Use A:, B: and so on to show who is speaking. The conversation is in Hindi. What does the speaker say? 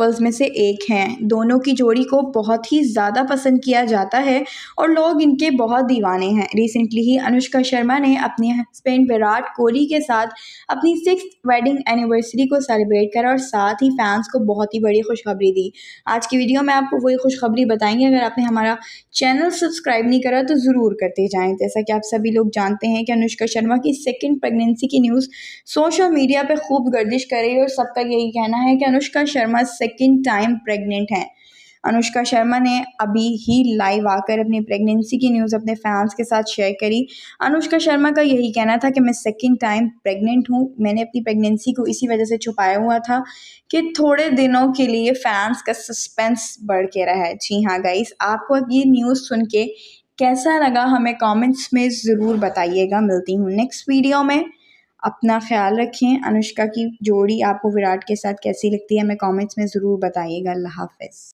A: कपल्स में से एक हैं दोनों की जोड़ी को बहुत ही ज़्यादा पसंद किया जाता है और लोग इनके बहुत दीवाने हैं रिसेंटली ही अनुष्का शर्मा ने अपने हस्बैंड विराट कोहली के साथ अपनी सिक्स वेडिंग एनिवर्सरी को सेलिब्रेट करा और साथ ही फैंस को बहुत ही बड़ी खुशखबरी दी आज की वीडियो में आपको वही खुशखबरी बताएंगे अगर आपने हमारा चैनल सब्सक्राइब नहीं करा तो ज़रूर करते जाएँ जैसा कि आप सभी लोग जानते हैं कि अनुष्का शर्मा की सेकेंड प्रेगनेंसी की न्यूज़ सोशल मीडिया पर खूब गर्दिश कर रही है और सबका यही कहना है कि Anushka Sharma second time pregnant हैं अनुष्का शर्मा ने अभी ही लाइव आकर अपनी प्रेगनेंसी की न्यूज़ अपने फैंस के साथ शेयर करी अनुष्का शर्मा का यही कहना था कि मैं सेकेंड टाइम प्रेग्नेंट हूँ मैंने अपनी प्रेगनेंसी को इसी वजह से छुपाया हुआ था कि थोड़े दिनों के लिए फैंस का सस्पेंस बढ़ के रहा है जी हाँ गाइस आपको ये न्यूज़ सुन के कैसा लगा हमें कॉमेंट्स में ज़रूर बताइएगा मिलती हूँ नेक्स्ट वीडियो में अपना ख्याल रखें अनुष्का की जोड़ी आपको विराट के साथ कैसी लगती है हमें कॉमेंट्स में ज़रूर बताइएगा अल्लाह हाफ़िज़